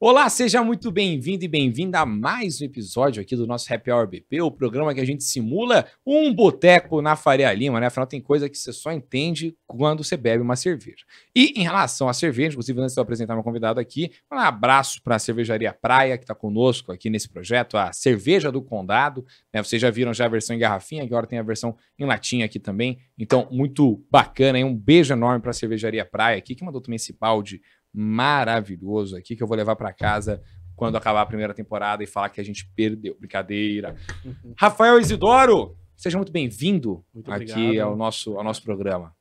Olá, seja muito bem-vindo e bem-vinda a mais um episódio aqui do nosso Happy Hour BP, o programa que a gente simula um boteco na Faria Lima, né? Afinal, tem coisa que você só entende quando você bebe uma cerveja. E em relação à cerveja, inclusive antes de eu apresentar meu convidado aqui, um abraço para a Cervejaria Praia, que está conosco aqui nesse projeto, a Cerveja do Condado, né? Vocês já viram já a versão em garrafinha, agora tem a versão em latinha aqui também. Então, muito bacana, hein? Um beijo enorme para a Cervejaria Praia aqui, que mandou também esse balde maravilhoso aqui que eu vou levar para casa quando acabar a primeira temporada e falar que a gente perdeu. Brincadeira. Uhum. Rafael Isidoro, seja muito bem-vindo aqui ao nosso, ao nosso programa.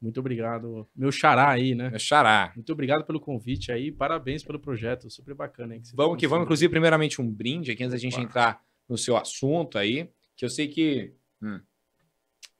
Muito obrigado. Meu xará aí, né? Meu xará. Muito obrigado pelo convite aí. Parabéns pelo projeto. Super bacana, hein? Que vamos tá que vamos. Inclusive, primeiramente, um brinde aqui antes da gente entrar no seu assunto aí. Que eu sei que. Hum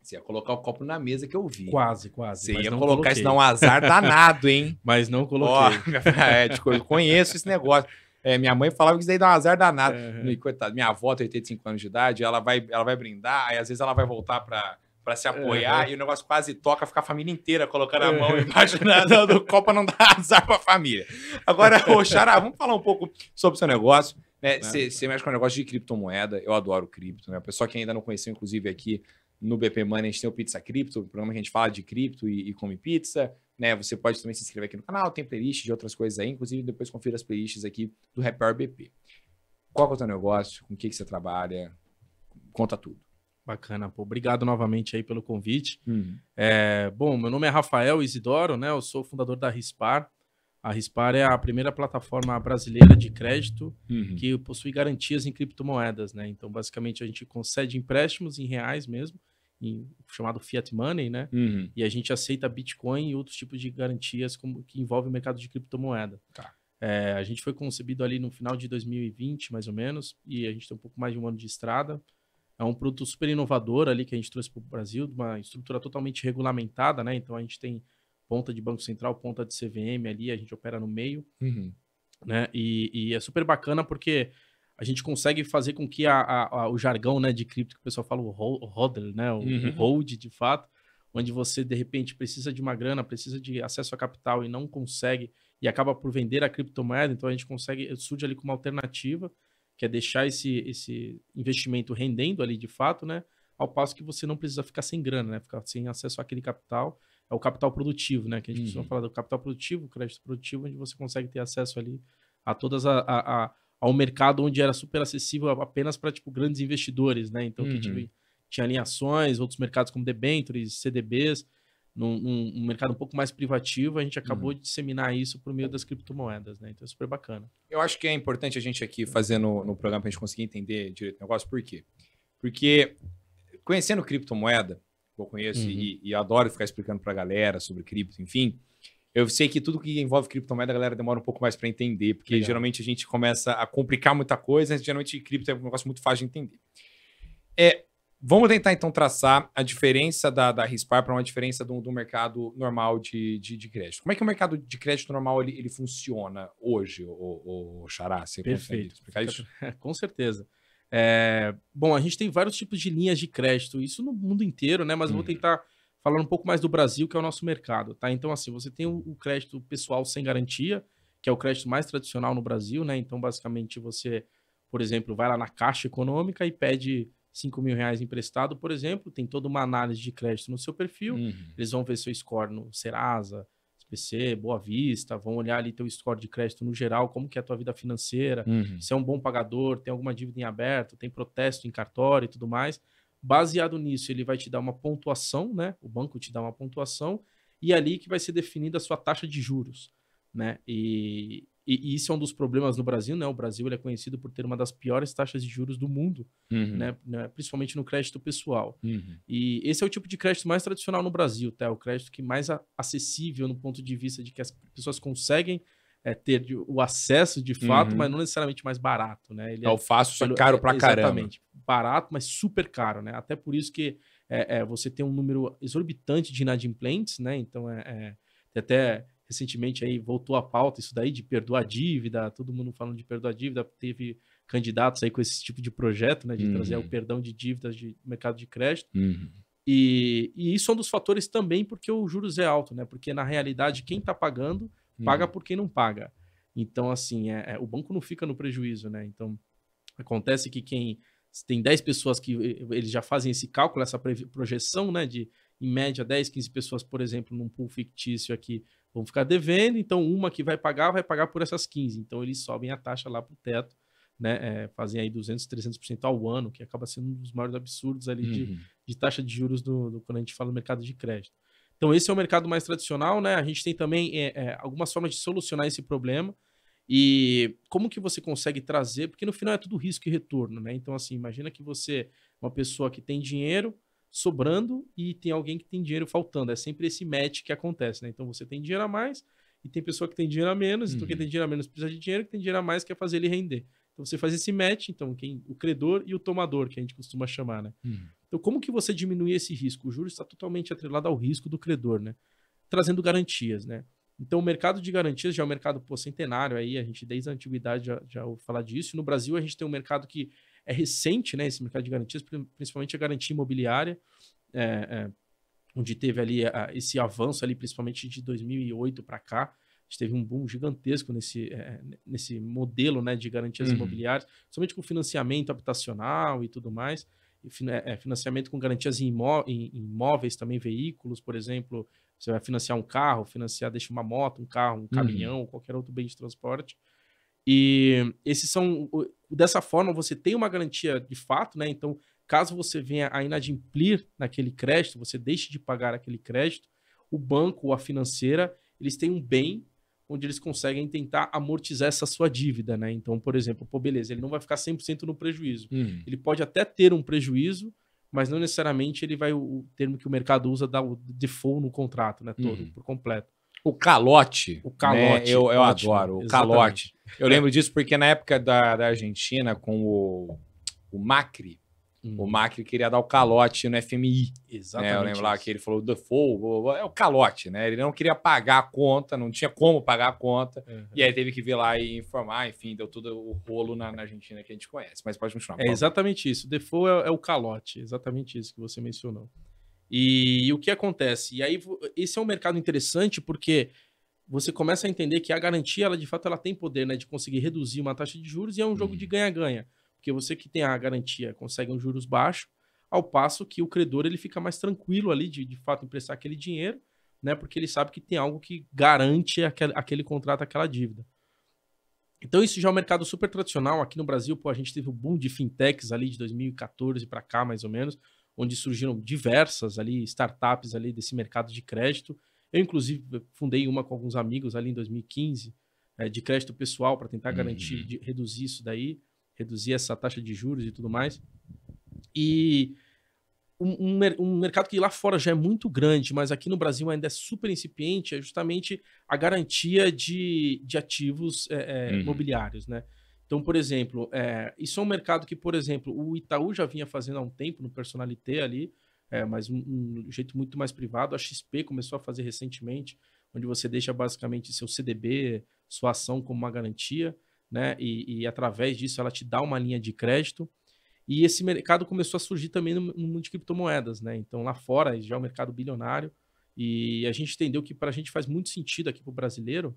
você ia colocar o copo na mesa que eu vi. Quase, quase. Você ia colocar isso não um azar danado, hein? mas não coloquei. Oh, é, tipo, eu conheço esse negócio. É, minha mãe falava que isso daí dá um azar danado. Uhum. Coitado, minha avó tem 85 anos de idade, ela vai, ela vai brindar, aí às vezes ela vai voltar para para se apoiar uhum. e o negócio quase toca, fica a família inteira colocando a mão uhum. do, do copo não dá azar para a família. Agora, ô Xará, vamos falar um pouco sobre o seu negócio. Né? Ah, você né? é. mexe com o negócio de criptomoeda, eu adoro cripto, né? O pessoal que ainda não conheceu, inclusive, aqui no BP Money a gente tem o Pizza Cripto, o programa que a gente fala de cripto e, e come pizza. Né? Você pode também se inscrever aqui no canal, tem playlist de outras coisas aí, inclusive depois confira as playlists aqui do Repair BP. Qual é o teu negócio? Com o que, que você trabalha? Conta tudo. Bacana, pô. Obrigado novamente aí pelo convite. Uhum. É, bom, meu nome é Rafael Isidoro, né? Eu sou fundador da Rispar. A Rispar é a primeira plataforma brasileira de crédito uhum. que possui garantias em criptomoedas, né? Então, basicamente, a gente concede empréstimos em reais mesmo em, chamado fiat money, né? Uhum. E a gente aceita Bitcoin e outros tipos de garantias como, que envolvem o mercado de criptomoeda. Tá. É, a gente foi concebido ali no final de 2020, mais ou menos, e a gente tem um pouco mais de um ano de estrada. É um produto super inovador ali que a gente trouxe para o Brasil, uma estrutura totalmente regulamentada, né? Então a gente tem ponta de Banco Central, ponta de CVM ali, a gente opera no meio, uhum. né? E, e é super bacana porque a gente consegue fazer com que a, a, a, o jargão né, de cripto, que o pessoal fala o hodl, né, o, uhum. o hold de fato, onde você de repente precisa de uma grana, precisa de acesso a capital e não consegue, e acaba por vender a criptomoeda, então a gente consegue, surge ali como alternativa, que é deixar esse, esse investimento rendendo ali de fato, né? Ao passo que você não precisa ficar sem grana, né? Ficar sem acesso àquele capital. É o capital produtivo, né? Que a gente uhum. costuma falar do capital produtivo, crédito produtivo, onde você consegue ter acesso ali a todas as ao mercado onde era super acessível apenas para tipo, grandes investidores, né? Então, uhum. que tinha, tinha outros mercados como debentures, CDBs, num, num, um mercado um pouco mais privativo, a gente acabou uhum. de disseminar isso por meio das criptomoedas, né? Então é super bacana. Eu acho que é importante a gente aqui fazer no, no programa para a gente conseguir entender direito o negócio, por quê? Porque conhecendo criptomoeda, que eu conheço uhum. e, e adoro ficar explicando para a galera sobre cripto, enfim, eu sei que tudo que envolve criptomoeda, a galera demora um pouco mais para entender, porque Legal. geralmente a gente começa a complicar muita coisa, geralmente cripto é um negócio muito fácil de entender. É, vamos tentar então traçar a diferença da, da RISPAR para uma diferença do, do mercado normal de, de, de, crédito. Como é que o mercado de crédito normal ele, ele funciona hoje, o, o Xará? Você Perfeito. consegue explicar isso? Com certeza. É, bom, a gente tem vários tipos de linhas de crédito, isso no mundo inteiro, né? Mas vou uhum. tentar falando um pouco mais do Brasil, que é o nosso mercado, tá? Então, assim, você tem o, crédito pessoal sem garantia, que é o crédito mais tradicional no Brasil, né? Então, basicamente, você, por exemplo, vai lá na Caixa Econômica e pede 5 mil reais emprestado, por exemplo, tem toda uma análise de crédito no seu perfil, uhum. eles vão ver seu score no Serasa, SPC, Boa Vista, vão olhar ali teu score de crédito no geral, como que é a tua vida financeira, uhum. se é um bom pagador, tem alguma dívida em aberto, tem protesto em cartório e tudo mais. Baseado nisso, ele vai te dar uma pontuação, né? O banco te dá uma pontuação e é ali que vai ser definida a sua taxa de juros, né? E, e, e, isso é um dos problemas no Brasil, né? O Brasil ele é conhecido por ter uma das piores taxas de juros do mundo, uhum. né? né? Principalmente no crédito pessoal. Uhum. E esse é o tipo de crédito mais tradicional no Brasil, tá? É o crédito que mais acessível no ponto de vista de que as pessoas conseguem é, ter o acesso de fato, uhum. mas não necessariamente mais barato, né? Ele é, o é fácil, só é caro pra exatamente, é, caramba. Exatamente barato, mas super caro, né? Até por isso que é, é, você tem um número exorbitante de inadimplentes, né? Então, é, é, até recentemente aí voltou à pauta isso daí de perdoar dívida, todo mundo falando de perdoar dívida, teve candidatos aí com esse tipo de projeto, né? De uhum. trazer o uhum. perdão de dívidas de mercado de crédito. Uhum. E, e, isso é um dos fatores também porque o juros é alto, né? Porque na realidade quem está pagando paga uhum. por quem não paga. Então, assim, é, é, o banco não fica no prejuízo, né? Então, acontece que quem tem 10 pessoas que eh, eh, eles já fazem esse cálculo, essa projeção, né? De, em média, 10, 15 pessoas, por exemplo, num pool fictício aqui vão ficar devendo, então uma que vai pagar, vai pagar por essas 15. Então eles sobem a taxa lá para o teto, né? É, fazem aí 200, 300% ao ano, que acaba sendo um dos maiores absurdos ali uhum. de, de, taxa de juros do, do, quando a gente fala do mercado de crédito. Então esse é o mercado mais tradicional, né? A gente tem também é, é, algumas formas de solucionar esse problema. E como que você consegue trazer? Porque no final é tudo risco e retorno, né? Então, assim, imagina que você é uma pessoa que tem dinheiro sobrando e tem alguém que tem dinheiro faltando. É sempre esse match que acontece, né? Então você tem dinheiro a mais e tem pessoa que tem dinheiro a menos, então quem uhum. tem dinheiro a menos precisa de dinheiro, quem tem dinheiro a mais quer fazer ele render. Então você faz esse match, então, quem, o credor e o tomador, que a gente costuma chamar, né? Uhum. Então, como que você diminui esse risco? O juros está totalmente atrelado ao risco do credor, né? Trazendo garantias, né? Então, o mercado de garantias já é um mercado pô, centenário aí, a gente desde a antiguidade já, já ouviu falar disso. No Brasil, a gente tem um mercado que é recente, né? Esse mercado de garantias, principalmente a garantia imobiliária, é, é, onde teve ali a, esse avanço ali, principalmente de 2008 para cá, a gente teve um boom gigantesco nesse, é, nesse modelo né, de garantias uhum. imobiliárias, somente com financiamento habitacional e tudo mais, e, é, financiamento com garantias em, imó em imóveis também, veículos, por exemplo, você vai financiar um carro, financiar, deixa uma moto, um carro, um uhum. caminhão, uhum. qualquer outro bem de transporte. E esses são. Dessa forma, você tem uma garantia de fato, né? Então, caso você venha a inadimplir naquele crédito, você deixe de pagar aquele crédito, o banco ou a financeira, eles têm um bem onde eles conseguem tentar amortizar essa sua dívida, né? Então, por exemplo, pô, beleza, ele não vai ficar 100% no prejuízo. Uhum. Ele pode até ter um prejuízo, mas não necessariamente ele vai o termo que o mercado usa dar o default no contrato, né, todo, uhum. por completo. O calote. O calote. Né? Eu, eu adoro, o exatamente. calote. Eu é. lembro disso porque na época da, da Argentina, com o, o Macri, Hum. O Macri queria dar o calote no FMI. Exatamente. Né? Eu lembro isso. lá que ele falou default, é o calote, né? Ele não queria pagar a conta, não tinha como pagar a conta. Uhum. E aí teve que vir lá e informar, enfim, deu todo o rolo na, na Argentina que a gente conhece. Mas pode continuar. É exatamente isso. Default é, é o calote, exatamente isso que você mencionou. E, e, o que acontece? E aí, esse é um mercado interessante porque você começa a entender que a garantia, ela de fato, ela tem poder né, de conseguir reduzir uma taxa de juros e é um jogo hum. de uhum. ganha-ganha porque você que tem a garantia consegue um juros baixo, ao passo que o credor ele fica mais tranquilo ali de, de fato emprestar aquele dinheiro, né? Porque ele sabe que tem algo que garante aquele, aquele contrato, aquela dívida. Então isso já é um mercado super tradicional aqui no Brasil, pô, a gente teve o um boom de fintechs ali de 2014 para cá mais ou menos, onde surgiram diversas ali startups ali desse mercado de crédito. Eu inclusive fundei uma com alguns amigos ali em 2015 é, eh, de crédito pessoal para tentar uhum. garantir, de, reduzir isso daí reduzir essa taxa de juros e tudo mais. E um, um, um, mercado que lá fora já é muito grande, mas aqui no Brasil ainda é super incipiente, é justamente a garantia de, de ativos é, é, uhum. imobiliários, né? Então, por exemplo, é, isso é um mercado que, por exemplo, o Itaú já vinha fazendo há um tempo no Personalité ali, mas um, um, jeito muito mais privado. A XP começou a fazer recentemente, onde você deixa basicamente seu CDB, sua ação como uma garantia né? E, e, através disso ela te dá uma linha de crédito. E esse mercado começou a surgir também no, no mundo de criptomoedas, né? Então lá fora já é um mercado bilionário e a gente entendeu que para a gente faz muito sentido aqui para o brasileiro,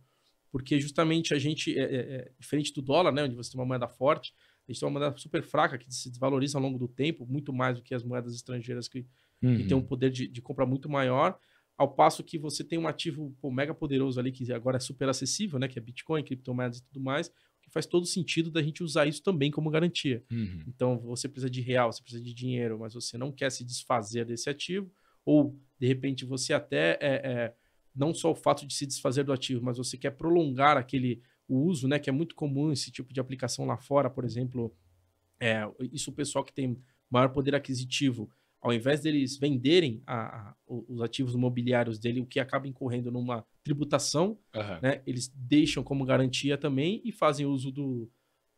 porque justamente a gente, é, é, é, diferente do dólar, né? Onde você tem uma moeda forte, a gente tem uma moeda super fraca que se desvaloriza ao longo do tempo, muito mais do que as moedas estrangeiras que, uhum. que têm um uhum. poder de, de compra muito maior ao passo que você tem um ativo pô, mega poderoso ali, que agora é super acessível, né? Que é Bitcoin, criptomoedas e tudo mais, faz todo sentido da gente usar isso também como garantia. Uhum. Então, você precisa de real, você precisa de dinheiro, mas você não quer se desfazer desse ativo, ou de repente você até é, é, não só o fato de se desfazer do ativo, mas você quer prolongar aquele o uso, né? Que é muito comum esse tipo de aplicação lá fora, por exemplo. É, isso o pessoal que tem maior poder aquisitivo ao invés deles venderem a, a, os ativos imobiliários dele, o que acaba incorrendo numa tributação, uhum. né, eles deixam como garantia também e fazem uso do,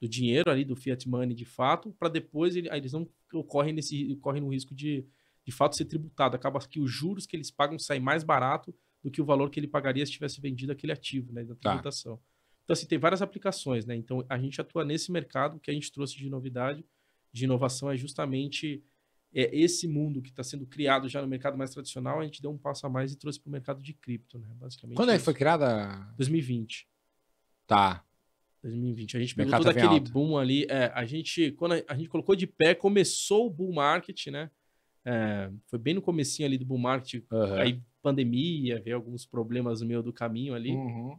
do dinheiro ali, do fiat money de fato, para depois ele, eles não ocorrem, nesse, ocorrem no risco de, de fato, ser tributado. Acaba que os juros que eles pagam saem mais barato do que o valor que ele pagaria se tivesse vendido aquele ativo né, da tá. tributação. Tá. Então, assim, tem várias aplicações, né? Então, a gente atua nesse mercado, o que a gente trouxe de novidade, de inovação, é justamente é, esse mundo que está sendo criado já no mercado mais tradicional, a gente deu um passo a mais e trouxe para o mercado de cripto, né? Basicamente. Quando é que foi criada? 2020. Tá. 2020. A gente pegou todo tá aquele boom ali. É, a gente, quando a, a, gente colocou de pé, começou o bull market, né? É, foi bem no comecinho ali do bull market, uhum. aí pandemia, veio alguns problemas no meio do caminho ali. Uhum.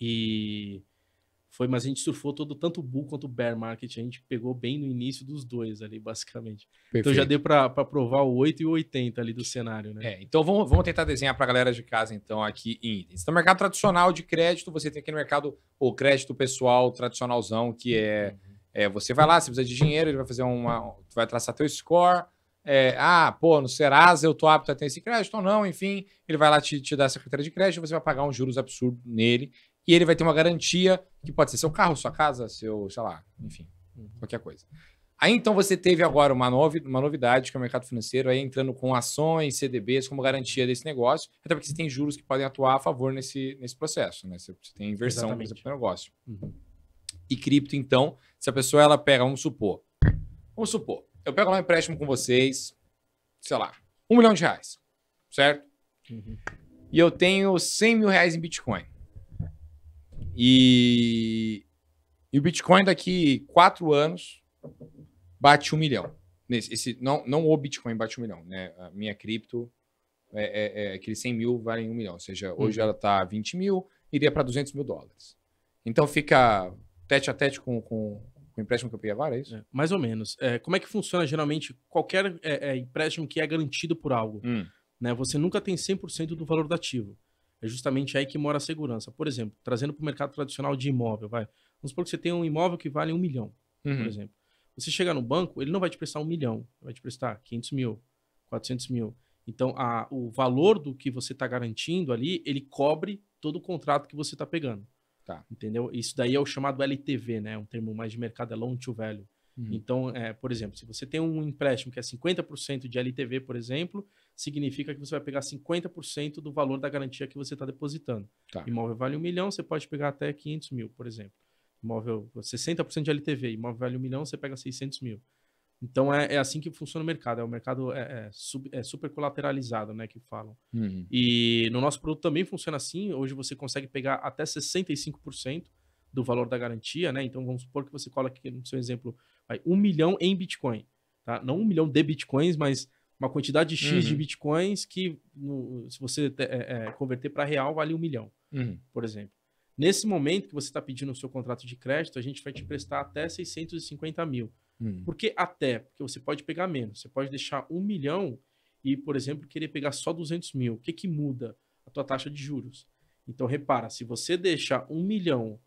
E foi, mas a gente surfou todo tanto o bull quanto o bear market, a gente pegou bem no início dos dois ali, basicamente. Perfeito. Então já deu para provar o 8 e o 80 ali do cenário, né? É, então vamos, vamos tentar desenhar para a galera de casa então aqui em Então mercado tradicional de crédito, você tem aqui no mercado o crédito pessoal tradicionalzão que é, uhum. é você vai lá, você precisa de dinheiro, ele vai fazer uma, vai traçar teu score, é, ah, pô, no Serasa eu tô apto a ter esse crédito ou não, enfim, ele vai lá te, te dar essa carteira de crédito, você vai pagar uns juros absurdos nele e ele vai ter uma garantia que pode ser seu carro, sua casa, seu, sei lá, enfim, qualquer coisa. Aí então você teve agora uma, novi uma novidade que é o mercado financeiro aí entrando com ações, CDBs como garantia desse negócio, até porque você tem juros que podem atuar a favor nesse, nesse processo, né? Você, você tem inversão Exatamente. por exemplo, negócio. Uhum. E cripto, então, se a pessoa ela pega, vamos supor, vamos supor, eu pego um empréstimo com vocês, sei lá, um milhão de reais, certo? Uhum. E eu tenho 100 mil reais em Bitcoin. E, e o Bitcoin daqui quatro anos bate um milhão. Nesse, esse, não, não o Bitcoin bate um milhão, né? A minha cripto, é, é, é aqueles 100 mil valem um milhão. Ou seja, hoje uhum. ela está 20 mil, iria para 200 mil dólares. Então fica tete a tete com, com, com o empréstimo que eu peguei agora, é isso? É, mais ou menos. É, como é que funciona geralmente qualquer é, é, empréstimo que é garantido por algo? Hum. Né? Você nunca tem 100% do valor do ativo. É justamente aí que mora a segurança. Por exemplo, trazendo para o mercado tradicional de imóvel, vai. Vamos supor que você tem um imóvel que vale um milhão, uhum. por exemplo. Você chegar no banco, ele não vai te prestar um milhão, vai te prestar 500 mil, 400 mil. Então, a, o valor do que você está garantindo ali, ele cobre todo o contrato que você está pegando. Tá. Entendeu? Isso daí é o chamado LTV, né? É um termo mais de mercado, é loan to value. Uhum. Então, é, por exemplo, se você tem um empréstimo que é 50% de LTV, por exemplo, significa que você vai pegar 50% do valor da garantia que você está depositando. Tá. Imóvel vale um milhão, você pode pegar até 500 mil, por exemplo. Imóvel 60% de LTV, imóvel vale um milhão, você pega 600 mil. Então é, é, assim que funciona o mercado. É o mercado é, é, sub, é super colateralizado, né? Que falam. Uhum. E no nosso produto também funciona assim. Hoje você consegue pegar até 65% do valor da garantia, né? Então vamos supor que você coloque aqui no seu exemplo Aí, um milhão em Bitcoin. Tá? Não um milhão de Bitcoins, mas uma quantidade de X uhum. de Bitcoins que, no, se você é, é, converter para real, vale um milhão, uhum. por exemplo. Nesse momento que você está pedindo o seu contrato de crédito, a gente vai te emprestar até 650 mil. Uhum. Por que até? Porque você pode pegar menos. Você pode deixar um milhão e, por exemplo, querer pegar só 200 mil. O que, que muda? A tua taxa de juros. Então, repara, se você deixar um milhão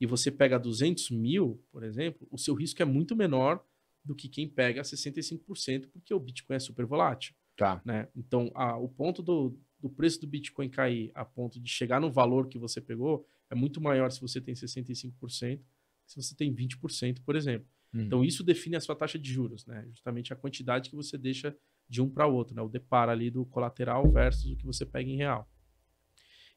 e você pega 200 mil, por exemplo, o seu risco é muito menor do que quem pega 65%, porque o Bitcoin é super volátil. Tá. Né? Então, a, o ponto do, do preço do Bitcoin cair a ponto de chegar no valor que você pegou é muito maior se você tem 65% se você tem 20%, por exemplo. Hum. Então, isso define a sua taxa de juros, né? Justamente a quantidade que você deixa de um para o outro, né? O deparo ali do colateral versus o que você pega em real.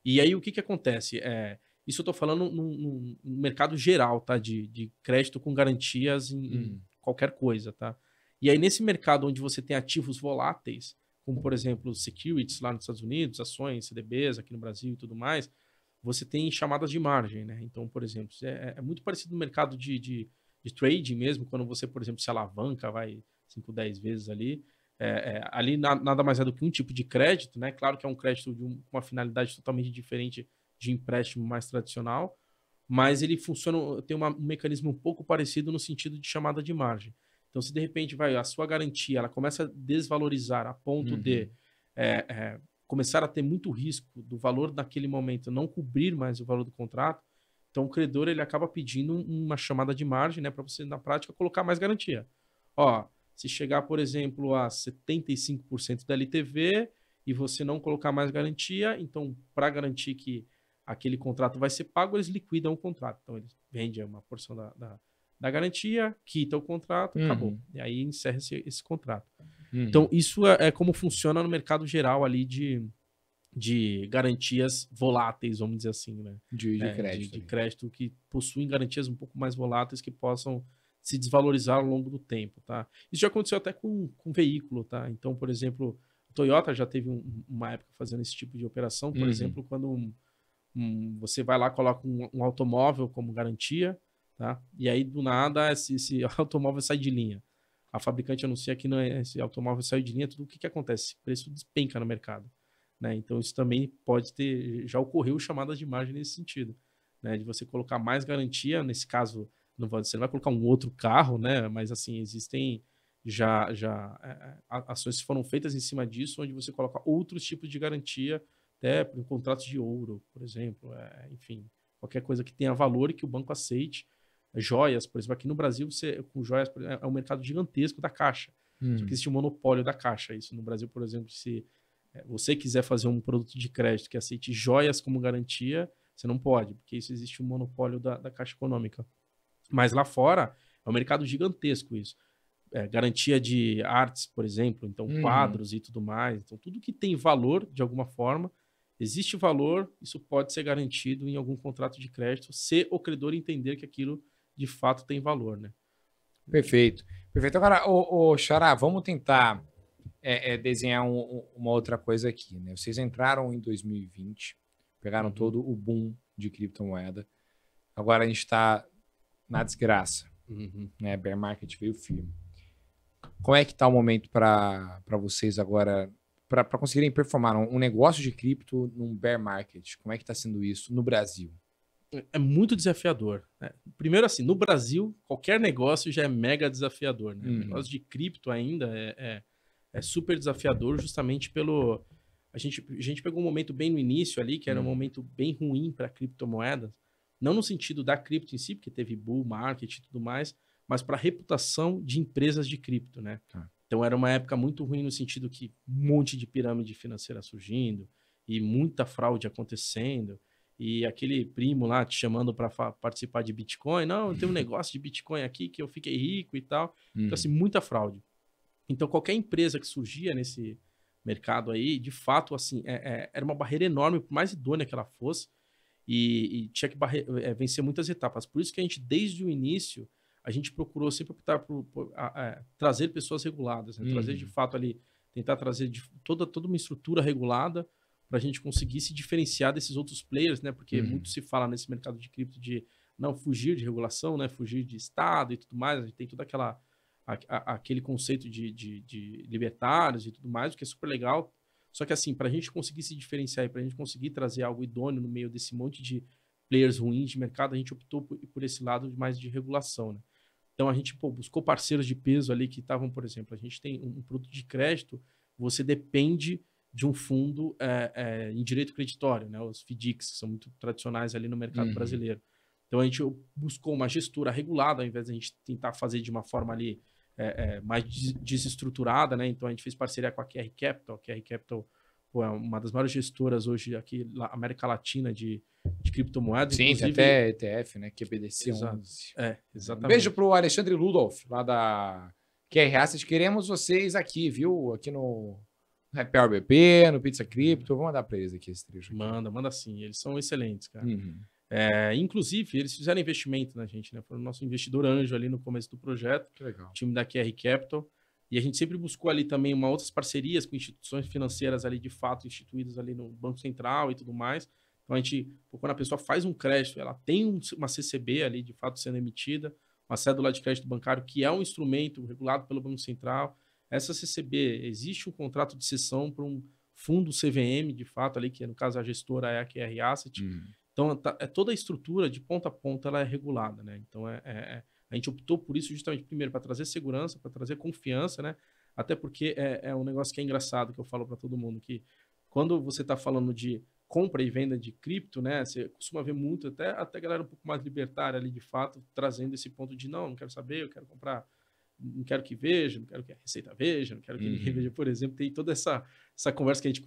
E aí, o que, que acontece? É, isso eu tô falando no mercado geral, tá? De, de crédito com garantias em, hum. em, qualquer coisa, tá? E aí, nesse mercado onde você tem ativos voláteis, como, por exemplo, securities lá nos Estados Unidos, ações, CDBs aqui no Brasil e tudo mais, você tem chamadas de margem, né? Então, por exemplo, é, é, é muito parecido no mercado de, de, de, trading mesmo, quando você, por exemplo, se alavanca, vai 5, 10 vezes ali. É, é, ali na, nada mais é do que um tipo de crédito, né? Claro que é um crédito de um, uma finalidade totalmente diferente de empréstimo mais tradicional, mas ele funciona, tem uma, um mecanismo um pouco parecido no sentido de chamada de margem. Então, se de repente vai a sua garantia, ela começa a desvalorizar a ponto uhum. de é, é, começar a ter muito risco do valor naquele momento não cobrir mais o valor do contrato, então o credor ele acaba pedindo uma chamada de margem, né, para você na prática colocar mais garantia. Ó, se chegar, por exemplo, a 75% da LTV e você não colocar mais garantia, então para garantir que aquele contrato vai ser pago, eles liquidam o contrato. Então, eles vendem uma porção da, da, da garantia, quita o contrato, uhum. acabou. E aí encerra esse, esse contrato. Uhum. Então, isso é, é, como funciona no mercado geral ali de, de garantias voláteis, vamos dizer assim, né? De, de é, crédito. De, de crédito que possuem garantias um pouco mais voláteis que possam se desvalorizar ao longo do tempo, tá? Isso já aconteceu até com, com veículo, tá? Então, por exemplo, a Toyota já teve um, uma época fazendo esse tipo de operação, por uhum. exemplo, quando um, um, você vai lá, coloca um, um, automóvel como garantia, tá? E aí, do nada, esse, esse automóvel sai de linha. A fabricante anuncia que não é, esse automóvel saiu de linha, tudo o que, que acontece? O preço despenca no mercado. Né? Então, isso também pode ter. Já ocorreu chamadas de margem nesse sentido. Né? De você colocar mais garantia, nesse caso, não vai, você não vai colocar um outro carro, né? Mas assim, existem já, já é, é, ações que foram feitas em cima disso, onde você coloca outros tipos de garantia até por contratos de ouro, por exemplo, é, enfim, qualquer coisa que tenha valor e que o banco aceite. É, joias, por exemplo, aqui no Brasil, você, com joias é, é um mercado gigantesco da Caixa. Hum. Só que existe um monopólio da Caixa. Isso no Brasil, por exemplo, se é, você quiser fazer um produto de crédito que aceite joias como garantia, você não pode, porque isso existe um monopólio da, da Caixa Econômica. Mas lá fora, é um mercado gigantesco isso. É, garantia de artes, por exemplo, então hum. quadros e tudo mais. Então, tudo que tem valor, de alguma forma, Existe valor, isso pode ser garantido em algum contrato de crédito, se o credor entender que aquilo de fato tem valor, né? Perfeito. Perfeito. Agora, ô, ô Xará, vamos tentar é, é, desenhar um, uma outra coisa aqui, né? Vocês entraram em 2020, pegaram uhum. todo o boom de criptomoeda, agora a gente está na desgraça, uhum. né? Bear market veio firme. Como é que está o momento para vocês agora para conseguirem performar um, um negócio de cripto num bear market? Como é que está sendo isso no Brasil? É, é muito desafiador. Né? Primeiro, assim, no Brasil, qualquer negócio já é mega desafiador. Né? O uhum. negócio de cripto ainda é, é, é, super desafiador, justamente pelo. A gente, a gente pegou um momento bem no início ali, que era um uhum. momento bem ruim para criptomoedas. Não no sentido da cripto em si, porque teve bull market e tudo mais, mas para a reputação de empresas de cripto, né? Ah. Então era uma época muito ruim no sentido que um monte de pirâmide financeira surgindo e muita fraude acontecendo e aquele primo lá te chamando para participar de Bitcoin, não, tem um uhum. negócio de Bitcoin aqui que eu fiquei rico e tal. Hum. Então uhum. assim, muita fraude. Então qualquer empresa que surgia nesse mercado aí, de fato, assim, é, é, era uma barreira enorme, por mais idônea que ela fosse, e, e tinha que barre... é, vencer muitas etapas. Por isso que a gente, desde o início, a gente procurou sempre optar por, por a, a, é, trazer pessoas reguladas, né? trazer de uhum. fato ali, tentar trazer de, toda, toda uma estrutura regulada para a gente conseguir se diferenciar desses outros players, né? Porque uhum. muito se fala nesse mercado de cripto de não fugir de regulação, né? Fugir de Estado e tudo mais. A gente tem toda aquela a, aquele conceito de, de, de libertários e tudo mais, o que é super legal. Só que assim, para a gente conseguir se diferenciar e para a gente conseguir trazer algo idôneo no meio desse monte de players ruins de mercado, a gente optou por, por esse lado mais de regulação, né? Então a gente pô, buscou parceiros de peso ali que estavam, por exemplo, a gente tem um produto de crédito, você depende de um fundo é, é, em direito creditório, né? Os FDICs que são muito tradicionais ali no mercado uhum. brasileiro. Então a gente buscou uma gestura regulada, ao invés de a gente tentar fazer de uma forma ali é, é mais desestruturada, né? Então a gente fez parceria com a QR Capital. A QR Capital pô, tipo, é uma das maiores gestoras hoje aqui na América Latina de, de criptomoedas. Sim, inclusive... até ETF, né? é BDC. Exato. É, exatamente. Um beijo para o Alexandre Ludolf, lá da QRA. Assets. queremos vocês aqui, viu? Aqui no Happy Hour BP, no Pizza Crypto. Vamos mandar para eles aqui esse trecho. Aqui. Manda, manda sim. Eles são excelentes, cara. Uhum. É, inclusive, eles fizeram investimento na gente, né? Foram nosso investidor anjo ali no começo do projeto. Que legal. O time da QR Capital. E a gente sempre buscou ali também uma outras parcerias com instituições financeiras ali de fato instituídas ali no Banco Central e tudo mais. Então a gente, quando a pessoa faz um crédito, ela tem uma CCB ali de fato sendo emitida, uma cédula de crédito bancário que é um instrumento regulado pelo Banco Central. Essa CCB existe um contrato de cessão para um fundo CVM de fato ali que no caso a gestora é a QR Asset. Uhum. Então, tá, é toda a estrutura de ponta a ponta ela é regulada, né? Então, é, é, é a gente optou por isso justamente, primeiro, para trazer segurança, para trazer confiança, né? Até porque é, é um negócio que é engraçado que eu falo para todo mundo, que quando você está falando de compra e venda de cripto, né? Você costuma ver muito, até, até galera um pouco mais libertária ali, de fato, trazendo esse ponto de não, não quero saber, eu quero comprar, não quero que veja, não quero que a receita veja, não quero que uhum. ninguém veja, por exemplo. Tem toda essa, essa conversa que a gente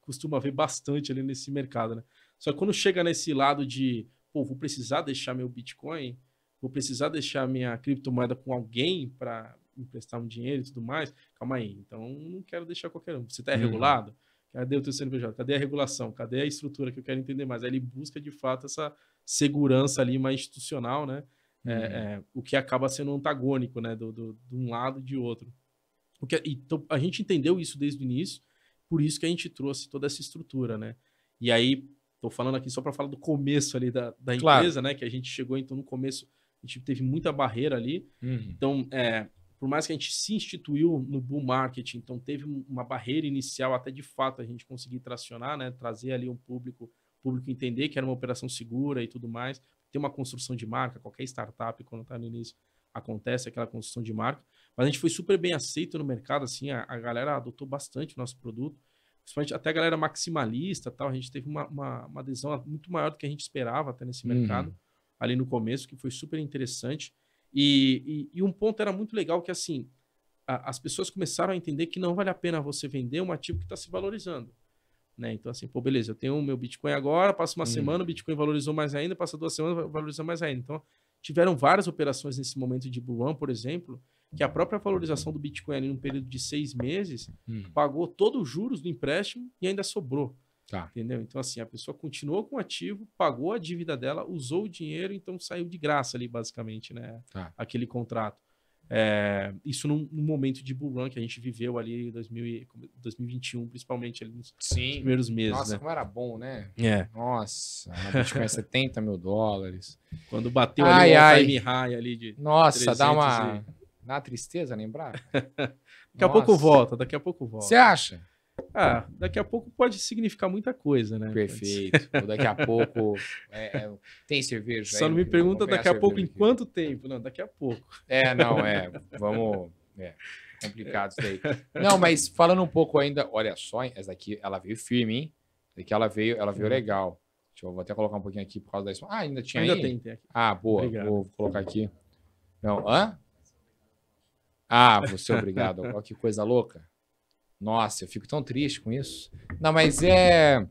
costuma ver bastante ali nesse mercado, né? Só que quando chega nesse lado de, pô, vou precisar deixar meu Bitcoin, vou precisar deixar minha criptomoeda com alguém para emprestar um dinheiro e tudo mais. Calma aí, então não quero deixar qualquer um. Você está uhum. regulado? Cadê o teu CNPJ? Cadê a regulação? Cadê a estrutura que eu quero entender mais? Aí ele busca de fato essa segurança ali mais institucional, né? É, uhum. É, é, o que acaba sendo antagônico, né? Do, do, de um lado e de outro. O que, é, então, a gente entendeu isso desde o início, por isso que a gente trouxe toda essa estrutura, né? E aí, estou falando aqui só para falar do começo ali da, da claro. empresa, né? Que a gente chegou então no começo a gente teve muita barreira ali. Uhum. Então, é, por mais que a gente se instituiu no bull market, então teve uma barreira inicial até de fato a gente conseguir tracionar, né? Trazer ali um público, público entender que era uma operação segura e tudo mais. Tem uma construção de marca, qualquer startup quando está no início acontece aquela construção de marca. Mas a gente foi super bem aceito no mercado, assim, a, a galera adotou bastante o nosso produto. Principalmente até a galera maximalista tal, a gente teve uma, uma, uma adesão muito maior do que a gente esperava até nesse uhum. mercado ali no começo, que foi super interessante. E, e, e um ponto era muito legal que, assim, a, as pessoas começaram a entender que não vale a pena você vender um ativo que está se valorizando. Né? Então, assim, pô, beleza, eu tenho o meu Bitcoin agora, passa uma hum. semana, o Bitcoin valorizou mais ainda, passa duas semanas, valoriza mais ainda. Então, tiveram várias operações nesse momento de bull run, por exemplo, que a própria valorização do Bitcoin ali num período de seis meses hum. pagou todos os juros do empréstimo e ainda sobrou. Tá. Entendeu? Então, assim, a pessoa continuou com o ativo, pagou a dívida dela, usou o dinheiro, então saiu de graça ali, basicamente, né? Tá. Aquele contrato. É, isso num, num, momento de bull run que a gente viveu ali em 2021, principalmente ali nos Sim. primeiros meses. Nossa, né? como era bom, né? É. Nossa, a Bitcoin 70 é mil dólares. Quando bateu ai, ali o high ali de. Nossa, dá uma. E... Dá uma tristeza lembrar? daqui Nossa. a pouco volta, daqui a pouco volta. Você acha? Ah, daqui a pouco pode significar muita coisa, né? Perfeito. daqui a pouco. É, é, tem cerveja? Só aí, não né? me pergunta daqui a, a pouco em quanto tempo. Não, daqui a pouco. É, não, é. Vamos. É complicado isso daí. Não, mas falando um pouco ainda, olha só, essa daqui ela veio firme, hein? Essa daqui ela veio, ela veio hum. legal. Deixa eu vou até colocar um pouquinho aqui por causa da Ah, ainda tinha ainda aí? Tem, tem Ah, boa. Obrigado. Vou colocar aqui. Não, hã? Ah, você obrigado. Olha que coisa louca. Nossa, eu fico tão triste com isso. Não, mas é.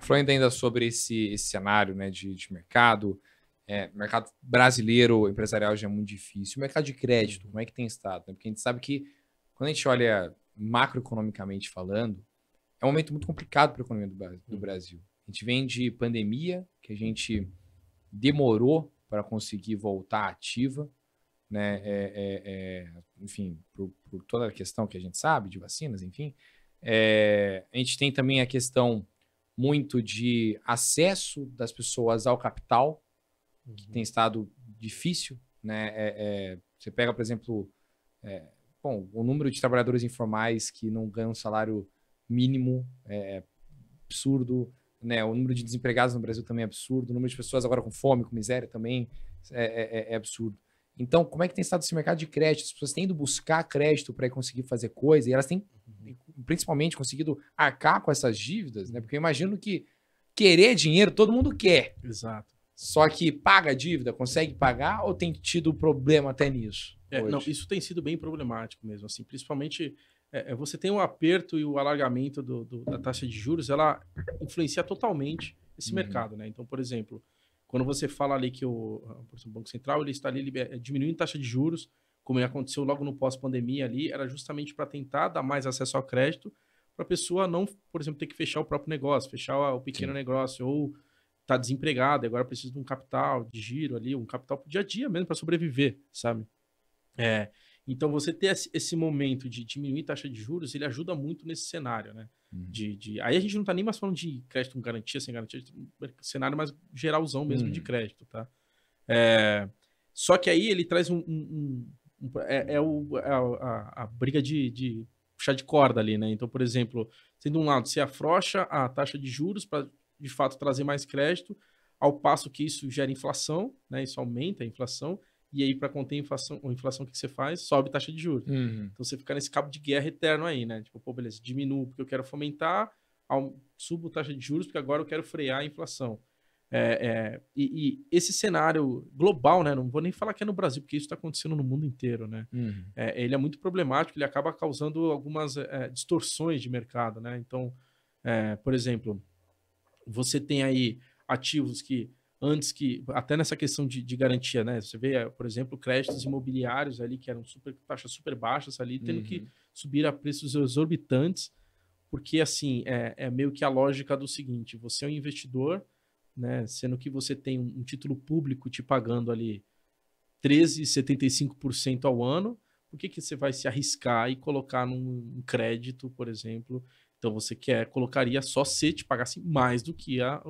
Falando ainda sobre esse, esse cenário né, de, de mercado, é, mercado brasileiro empresarial já é muito difícil. O mercado de crédito, como é que tem estado? Né? Porque a gente sabe que, quando a gente olha macroeconomicamente falando, é um momento muito complicado para a economia do, do uhum. Brasil. A gente vem de pandemia, que a gente demorou para conseguir voltar ativa né, é, é, é, enfim, por, por, toda a questão que a gente sabe de vacinas, enfim, é, a gente tem também a questão muito de acesso das pessoas ao capital, que uhum. tem estado difícil, né? você pega, por exemplo, bom, o número de trabalhadores informais que não ganham salário mínimo é absurdo, né? O número de desempregados no Brasil também é absurdo, o número de pessoas agora com fome, com miséria também é, é, é absurdo. Então, como é que tem estado esse mercado de crédito? As pessoas têm ido buscar crédito para conseguir fazer coisa e elas têm, principalmente, conseguido arcar com essas dívidas, né? Porque eu imagino que querer dinheiro todo mundo quer. Exato. Só que paga a dívida, consegue pagar ou tem tido problema até nisso? É, não, isso tem sido bem problemático mesmo, assim, principalmente é, é você tem o um aperto e o um alargamento do, do, da taxa de juros, ela influencia totalmente esse uhum. mercado, né? Então, por exemplo, quando você fala ali que o, ah, o Banco Central ele está ali eh, diminuindo taxa de juros, como aconteceu logo no pós-pandemia ali, era justamente para tentar dar mais acesso ao crédito para a pessoa não, por exemplo, ter que fechar o próprio negócio, fechar o pequeno Sim. negócio ou está desempregado, agora precisa de um capital de giro ali, um capital para o dia a dia mesmo para sobreviver, sabe? É, então, você ter esse momento de diminuir taxa de juros, ele ajuda muito nesse cenário, né? Uhum. De, de, Aí a gente não está nem mais falando de crédito com garantia, sem garantia, cenário mais geralzão mesmo uhum. de crédito, tá? É... Só que aí ele traz um... um, um é, é, o, é a, a, briga de, de puxar de corda ali, né? Então, por exemplo, sendo um lado, se afrouxa a taxa de juros para, de fato, trazer mais crédito, ao passo que isso gera inflação, né? Isso aumenta a inflação, e aí, para conter a inflação, a inflação, o que você faz? Sobe taxa de juros. Uhum. Então você fica nesse cabo de guerra eterno aí, né? Tipo, pô, beleza, diminuo porque eu quero fomentar, subo taxa de juros porque agora eu quero frear a inflação. É, é, e, e, esse cenário global, né? Não vou nem falar que é no Brasil, porque isso está acontecendo no mundo inteiro, né? Uhum. É, ele é muito problemático, ele acaba causando algumas é, distorções de mercado, né? Então, é, por exemplo, você tem aí ativos que antes que, até nessa questão de, de, garantia, né? Você vê, eh, por exemplo, créditos imobiliários ali que eram super, taxas super baixas ali, tendo uhum. que subir a preços exorbitantes, porque assim, é, é, meio que a lógica do seguinte: você é um investidor, né? Sendo que você tem um, um título público te pagando ali 13,75% ao ano, por que, que você vai se arriscar e colocar num, num crédito, por exemplo, então você quer, colocaria só se te pagasse mais do que a,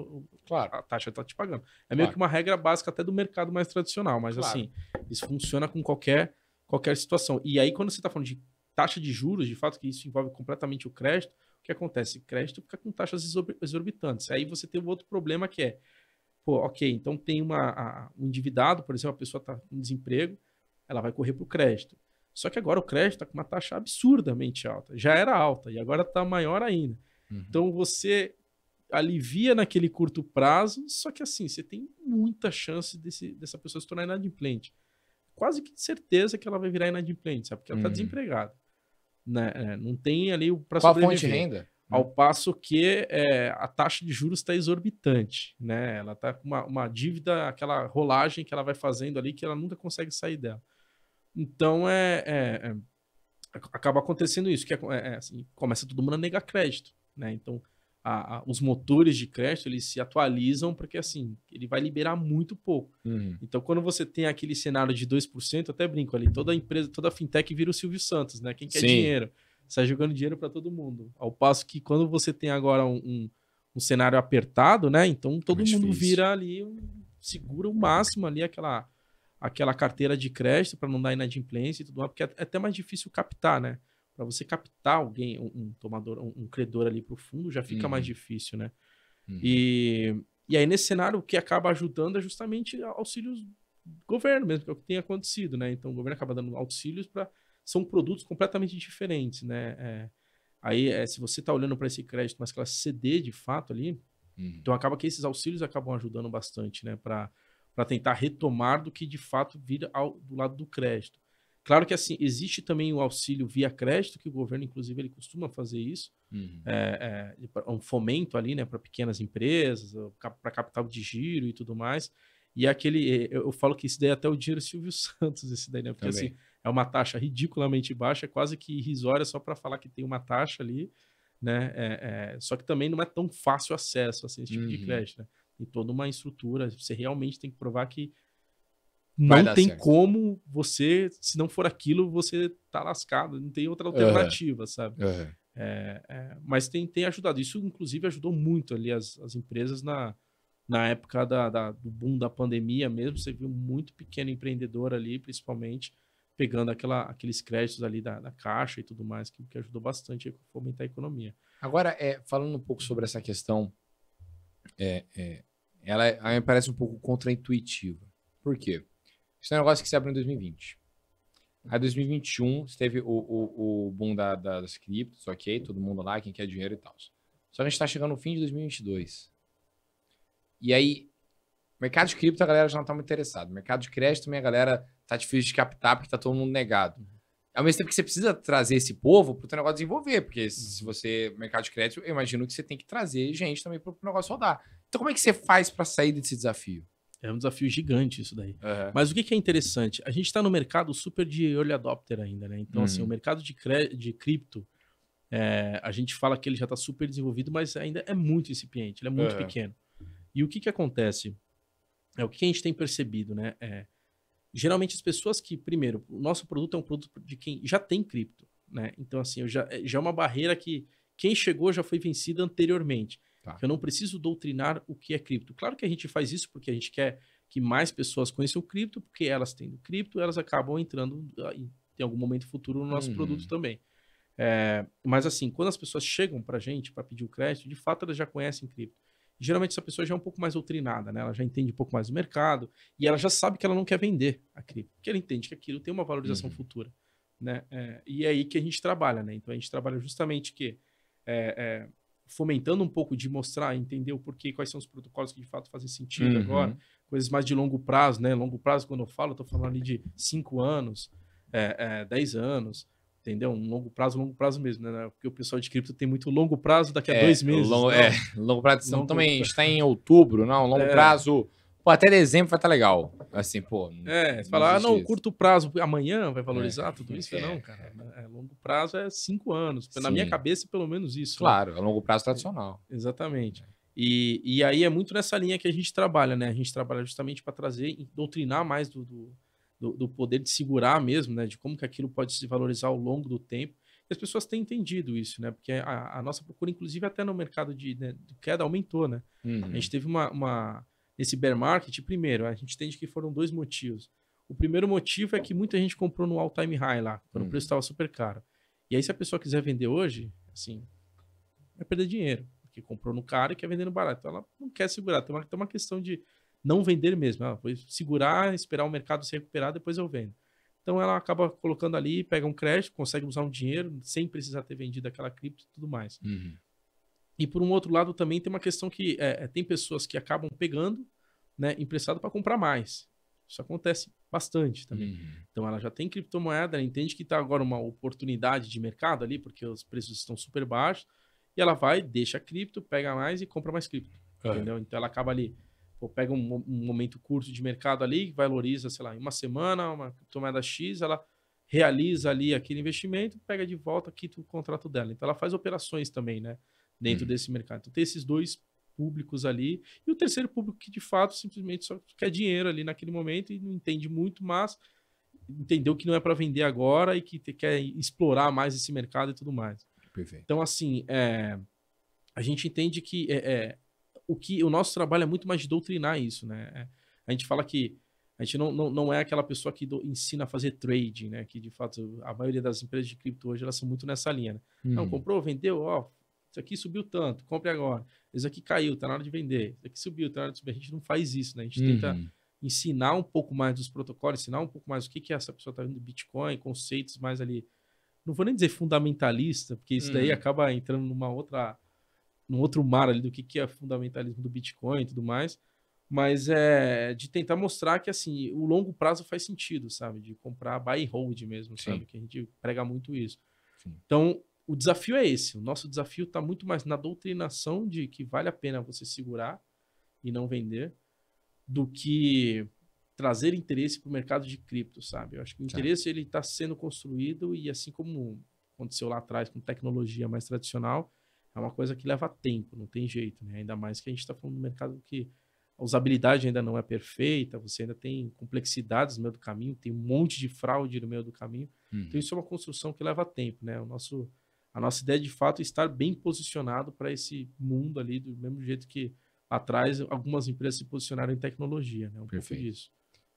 claro. a taxa está te pagando. É meio claro. que uma regra básica até do mercado mais tradicional, mas claro. assim, isso funciona com qualquer, qualquer situação. E aí, quando você está falando de taxa de juros, de fato, que isso envolve completamente o crédito, o que acontece? Crédito fica com taxas exorbitantes. Aí você tem um outro problema que é, pô, ok, então tem uma, a, um endividado, por exemplo, a pessoa está em desemprego, ela vai correr para o crédito. Só que agora o crédito está com uma taxa absurdamente alta. Já era alta e agora está maior ainda. Uhum. Então você alivia naquele curto prazo, só que assim, você tem muita chance desse, dessa pessoa se tornar inadimplente. Quase que de certeza que ela vai virar inadimplente, sabe? Porque ela está uhum. desempregada. Né? É, não tem ali para sobreviver. Qual a fonte de renda? Ao passo que é, a taxa de juros está exorbitante, né? Ela está com uma, uma dívida, aquela rolagem que ela vai fazendo ali que ela nunca consegue sair dela. Então é, é, é acaba acontecendo isso, que é, é, é, assim, começa todo mundo a negar crédito, né? Então a, a, os motores de crédito eles se atualizam porque assim ele vai liberar muito pouco. Uhum. Então quando você tem aquele cenário de 2%, eu até brinco ali, toda empresa, toda fintech vira o Silvio Santos, né? Quem quer Sim. dinheiro? Sai jogando dinheiro para todo mundo. Ao passo que quando você tem agora um, um, um cenário apertado, né? Então todo é Muito mundo difícil. vira ali, um, segura o máximo ali aquela aquela carteira de crédito para não dar inadimplência e tudo mais, porque é, é até mais difícil captar, né? Para você captar alguém, um, um tomador, um, um, credor ali para o fundo, já fica uhum. mais difícil, né? Uhum. E, e aí, nesse cenário, o que acaba ajudando é justamente auxílios do governo mesmo, que é o que tem acontecido, né? Então, o governo acaba dando auxílios para... São produtos completamente diferentes, né? É, aí, é, se você está olhando para esse crédito, mas que ela CD de fato ali, uhum. então acaba que esses auxílios acabam ajudando bastante, né? Para para tentar retomar do que de fato vir ao, do lado do crédito. Claro que assim existe também o auxílio via crédito que o governo, inclusive, ele costuma fazer isso, uhum. é, é, um fomento ali, né, para pequenas empresas, para capital de giro e tudo mais. E é aquele, eu, eu falo que isso daí é até o dinheiro Silvio Santos, esse daí, né? Porque assim, também. assim é uma taxa ridiculamente baixa, é quase que irrisória só para falar que tem uma taxa ali, né? É, é, só que também não é tão fácil acesso assim, esse tipo uhum. de crédito. Né? Tem toda uma estrutura. Você realmente tem que provar que não tem certo. como você, se não for aquilo, você tá lascado. Não tem outra alternativa, uhum. sabe? Uhum. É, é, mas tem, tem ajudado. Isso, inclusive, ajudou muito ali as, as empresas na, na época da, da, do boom da pandemia mesmo. Você viu muito pequeno empreendedor ali, principalmente, pegando aquela, aqueles créditos ali da, da caixa e tudo mais, que, que ajudou bastante a fomentar a economia. Agora, é, falando um pouco sobre essa questão é, é, é, ela, me parece um pouco contraintuitiva. Por quê? Isso é um negócio que se abriu em 2020. Aí 2021 teve o, o, o boom da, da, das criptos, ok? Todo mundo lá, quem quer dinheiro e tal. Só que a gente está chegando no fim de 2022. E aí, mercado de cripto a galera já não está muito interessada. Mercado de crédito também a galera tá difícil de captar porque tá todo mundo negado. Uhum. Ao mesmo tempo que você precisa trazer esse povo para o negócio desenvolver, porque uhum. se você, é mercado de crédito, eu imagino que você tem que trazer gente também para o negócio rodar. Então, como é que você faz para sair desse desafio? É um desafio gigante isso daí. Uhum. Mas o que, é interessante? A gente está no mercado super de early adopter ainda, né? Então, uhum. assim, o uhum. mercado de, cre... de cripto, é... a gente fala que ele já está super desenvolvido, mas ainda é muito incipiente, ele é muito uhum. pequeno. E o que, que acontece? É o que a gente tem percebido, né? É, geralmente as pessoas que, primeiro, o nosso produto é um produto de quem já tem cripto, né? Então, assim, já, é, já é uma barreira que quem chegou já foi vencida anteriormente. Tá. Eu não preciso doutrinar o que é cripto. Claro que a gente faz isso porque a gente quer que mais pessoas conheçam o cripto, porque elas têm cripto, elas acabam entrando ah, em algum momento futuro no nosso produto uhum. também. É, mas assim, quando as pessoas chegam para a gente para pedir o crédito, de fato elas já conhecem cripto. geralmente essa pessoa já é um pouco mais doutrinada, né? Ela já entende um pouco mais do mercado e ela já sabe que ela não quer vender a cripto, porque ela entende que aquilo tem uma valorização uhum. futura, né? É, e é aí que a gente trabalha, né? Então a gente trabalha justamente que é, é fomentando um pouco de mostrar, entender o porquê, quais são os protocolos que de fato fazem sentido uhum. agora, coisas mais de longo prazo, né? Longo prazo, quando eu falo, eu tô falando ali de cinco anos, é, é, dez é, anos, entendeu? Um longo prazo, longo prazo mesmo, né? Porque o pessoal de cripto tem muito longo prazo daqui a é, dois meses. Longo, então é, longo prazo, longo, também está em outubro, não? Longo é. prazo Pô, até dezembro vai estar tá legal. Assim, pô. É, você fala, ah, não, isso. curto prazo, amanhã vai valorizar é, tudo isso? É, não, cara. É, longo prazo é cinco anos. Sim. Na minha cabeça, pelo menos isso. Né? Claro, né? é longo prazo tradicional. É, exatamente. E, e aí é muito nessa linha que a gente trabalha, né? A gente trabalha justamente para trazer, doutrinar mais do, do, do, do, poder de segurar mesmo, né? De como que aquilo pode se valorizar ao longo do tempo. E as pessoas têm entendido isso, né? Porque a, a nossa procura, inclusive, até no mercado de, né, de queda aumentou, né? Uhum. A gente uhum. teve uma, uma esse bear market, primeiro, a gente entende que foram dois motivos. O primeiro motivo é que muita gente comprou no all time high lá, quando o hum. preço estava super caro. E aí, se a pessoa quiser vender hoje, assim, vai perder dinheiro, porque comprou no caro e quer vender no barato. Então, ela não quer segurar. Tem uma, tem uma questão de não vender mesmo. Ela ah, foi segurar, esperar o mercado se recuperar, depois eu vendo. Então, ela acaba colocando ali, pega um crédito, consegue usar um dinheiro sem precisar ter vendido aquela cripto e tudo mais. Uhum. E por um outro lado também tem uma questão que é, é tem pessoas que acabam pegando né, emprestado para comprar mais. Isso acontece bastante também. Uhum. Então ela já tem criptomoeda, ela entende que está agora uma oportunidade de mercado ali, porque os preços estão super baixos, e ela vai, deixa a cripto, pega mais e compra mais cripto. É. Entendeu? Então ela acaba ali, pô, pega um, um, momento curto de mercado ali, valoriza, sei lá, em uma semana, uma criptomoeda X, ela realiza ali aquele investimento, pega de volta, quita o contrato dela. Então ela faz operações também, né? dentro hum. desse mercado. Então tem esses dois públicos ali e o terceiro público que de fato simplesmente só quer dinheiro ali naquele momento e não entende muito, mas entendeu que não é para vender agora e que quer explorar mais esse mercado e tudo mais. Perfeito. Então assim, é, a gente entende que é, é, o que o nosso trabalho é muito mais de doutrinar isso, né? É, a gente fala que a gente não, não, não é aquela pessoa que do, ensina a fazer trading, né? Que de fato a maioria das empresas de cripto hoje elas são muito nessa linha. Né? Hum. Não, uhum. comprou, vendeu, ó, isso aqui subiu tanto, compre agora. Isso aqui caiu, tá na hora de vender. Isso aqui subiu, tá na hora de subir. A gente não faz isso, né? A gente uhum. tenta ensinar um pouco mais dos protocolos, ensinar um pouco mais o que, que é essa pessoa está vendo do Bitcoin, conceitos mais ali. Não vou nem dizer fundamentalista, porque isso uhum. daí acaba entrando numa outra, num outro mar ali do que, que é fundamentalismo do Bitcoin e tudo mais. Mas é de tentar mostrar que assim, o longo prazo faz sentido, sabe? De comprar buy and hold mesmo, Sim. sabe? Que a gente prega muito isso. Sim. Então, o desafio é esse. O nosso desafio está muito mais na doutrinação de que vale a pena você segurar e não vender do que trazer interesse para o mercado de cripto, sabe? Eu acho que o interesse ele está sendo construído e assim como aconteceu lá atrás com tecnologia mais tradicional, é uma coisa que leva tempo, não tem jeito, né? Ainda mais que a gente está falando do mercado que a usabilidade ainda não é perfeita, você ainda tem complexidades no meio do caminho, tem um monte de fraude no meio do caminho. Então, uhum. Então isso é uma construção que leva tempo, né? O nosso a nossa ideia de fato é estar bem posicionado para esse mundo ali, do mesmo jeito que atrás algumas empresas se posicionaram em tecnologia, né? Um Perfeito. pouco disso.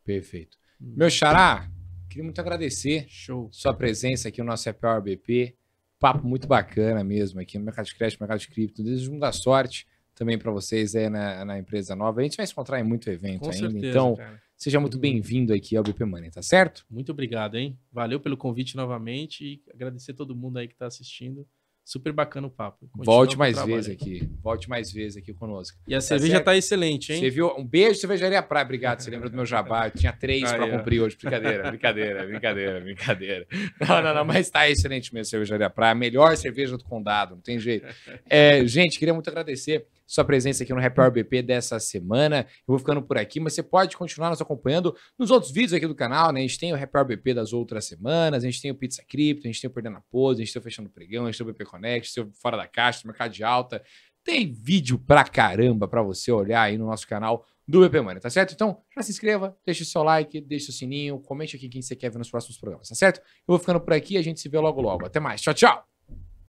Perfeito. Hum. Meu xará, queria muito agradecer Show. sua presença aqui no nosso EPOR BP. Papo muito bacana mesmo aqui no mercado de crédito, mercado de cripto. Desejo muita sorte também para vocês aí na, na, empresa nova. A gente vai se encontrar em muito evento Com ainda, certeza, então cara. Seja muito uhum. bem-vindo aqui ao BP Money, tá certo? Muito obrigado, hein? Valeu pelo convite novamente e agradecer todo mundo aí que está assistindo. Super bacana o papo. Continua Volte mais vezes aqui. Volte mais vezes aqui conosco. E a tá cerveja certo? tá excelente, hein? Você viu? Um beijo, cervejaria praia. Obrigado. Você lembra do meu jabá? Eu tinha três para cumprir hoje. Brincadeira, brincadeira, brincadeira, brincadeira. Não, não, não. Mas tá excelente mesmo, cervejaria praia. Melhor cerveja do condado, não tem jeito. É, gente, queria muito agradecer sua presença aqui no Happy Hour BP dessa semana. Eu vou ficando por aqui, mas você pode continuar nos acompanhando nos outros vídeos aqui do canal, né? A gente tem o Happy Hour BP das outras semanas, a gente tem o Pizza Cripto, a gente tem o Perdendo a Pose, a gente tem o Fechando o Pregão, a gente tem o BP Connect, tem o Fora da Caixa, o Mercado de Alta. Tem vídeo pra caramba pra você olhar aí no nosso canal do BP Money, tá certo? Então, já se inscreva, deixe o seu like, deixe o sininho, comente aqui quem você quer ver nos próximos programas, tá certo? Eu vou ficando por aqui, a gente se vê logo logo. Até mais, tchau, tchau!